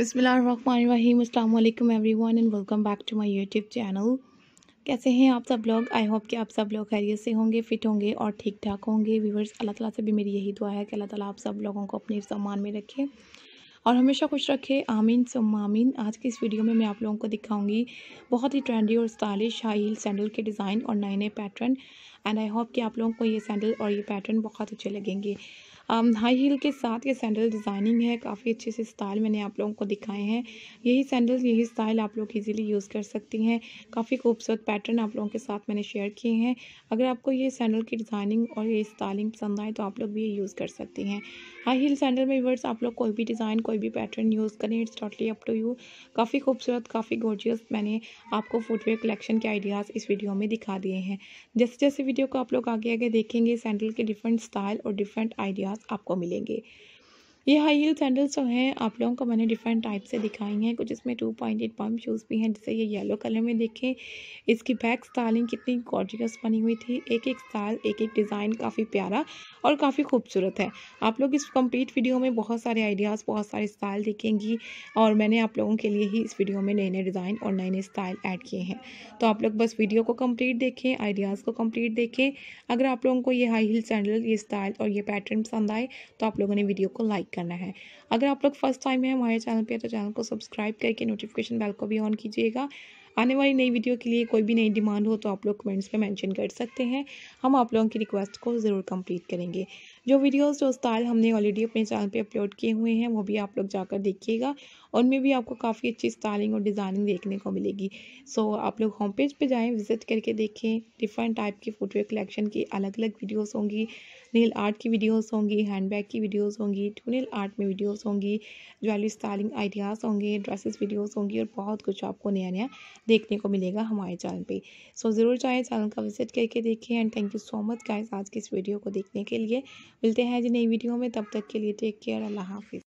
बसमिलकुम everyone and welcome back to my YouTube channel कैसे हैं आप सब लोग आई होप कि आप सब लोग खैरियत से होंगे फिट होंगे और ठीक ठाक होंगे व्यूवर्स अल्लाह ताला से भी मेरी यही दुआ है कि अल्लाह ताला आप सब लोगों को अपने सामान में रखे और हमेशा खुश रखे आमीन सुम आमीन आज के इस वीडियो में मैं आप लोगों को दिखाऊंगी बहुत ही ट्रेंडी और स्टाइलिश हाई हील सैंडल के डिज़ाइन और नए नए पैटर्न एंड आई होप कि आप लोगों को ये सैंडल और ये पैटर्न बहुत अच्छे लगेंगे um, हाई हील के साथ ये सैंडल डिज़ाइनिंग है काफ़ी अच्छे से स्टाइल मैंने आप लोगों को दिखाए हैं यही सैंडल यही स्टाइल आप लोग इजीली यूज़ कर सकती हैं काफ़ी खूबसूरत पैटर्न आप लोगों के साथ मैंने शेयर किए हैं अगर आपको ये सैंडल की डिज़ाइनिंग और ये स्टाइलिंग पसंद आए तो आप लोग भी ये यूज़ कर सकती हैं हाई हील सैंडल में वर्ड्स आप लोग कोई भी डिज़ाइन को कोई भी पैटर्न यूज़ करें it's totally up to you काफ़ी खूबसूरत काफ़ी गोर्जियस मैंने आपको फुटवेयर कलेक्शन के आइडियाज़ इस वीडियो में दिखा दिए हैं जैसे जैसे वीडियो को आप लोग आगे आगे देखेंगे सैंडल के डिफरेंट स्टाइल और डिफरेंट आइडियाज़ आपको मिलेंगे ये हाई हील सैंडल्स जो हैं आप लोगों को मैंने डिफरेंट टाइप से दिखाई हैं कुछ इसमें two point eight pump shoes भी हैं जैसे ये येलो कलर में देखें इसकी बैक स्टाइलिंग कितनी गॉर्जियस बनी हुई थी एक एक स्टाइल एक एक डिज़ाइन काफ़ी प्यारा और काफ़ी खूबसूरत है आप लोग इस कम्प्लीट वीडियो में बहुत सारे आइडियाज़ बहुत सारे स्टाइल देखेंगी और मैंने आप लोगों के लिए ही इस वीडियो में नए नए डिज़ाइन और नए नए स्टाइल ऐड किए हैं तो आप लोग बस वीडियो को कम्प्लीट देखें आइडियाज़ को कम्प्लीट देखें अगर आप लोगों को ये हाई हील सैंडल ये स्टाइल और ये पैटर्न पसंद आए तो आप लोगों ने वीडियो को लाइक करना है अगर आप लोग फर्स्ट टाइम है हमारे चैनल पर तो चैनल को सब्सक्राइब करके नोटिफिकेशन बेल को भी ऑन कीजिएगा आने वाली नई वीडियो के लिए कोई भी नई डिमांड हो तो आप लोग कमेंट्स में मेंशन कर सकते हैं हम आप लोगों की रिक्वेस्ट को ज़रूर कंप्लीट करेंगे जो वीडियोस जो स्टाइल हमने ऑलरेडी अपने चैनल पे अपलोड किए हुए हैं वो भी आप लोग जाकर देखिएगा उनमें भी आपको काफ़ी अच्छी स्टाइलिंग और डिज़ाइनिंग देखने को मिलेगी सो so, आप लोग होम पेज पर जाएँ विजिट करके देखें डिफरेंट टाइप की फुटवेयर कलेक्शन की अलग अलग वीडियोज़ होंगी नील आर्ट की वीडियोज़ होंगी हैंडबैग की वीडियोज़ होंगी नील आर्ट में वीडियोज़ होंगी ज्वेलरी स्टाइलिंग आइडियाज़ होंगे ड्रेसेस वीडियोज़ होंगी और बहुत कुछ आपको नया नया देखने को मिलेगा हमारे चैनल पे सो so, ज़रूर जाएँ चैनल का विजिट करके देखें and thank you so much guys आज की इस वीडियो को देखने के लिए मिलते हैं जी नई वीडियो में तब तक के लिए टेक केयर अल्लाह हाफिज़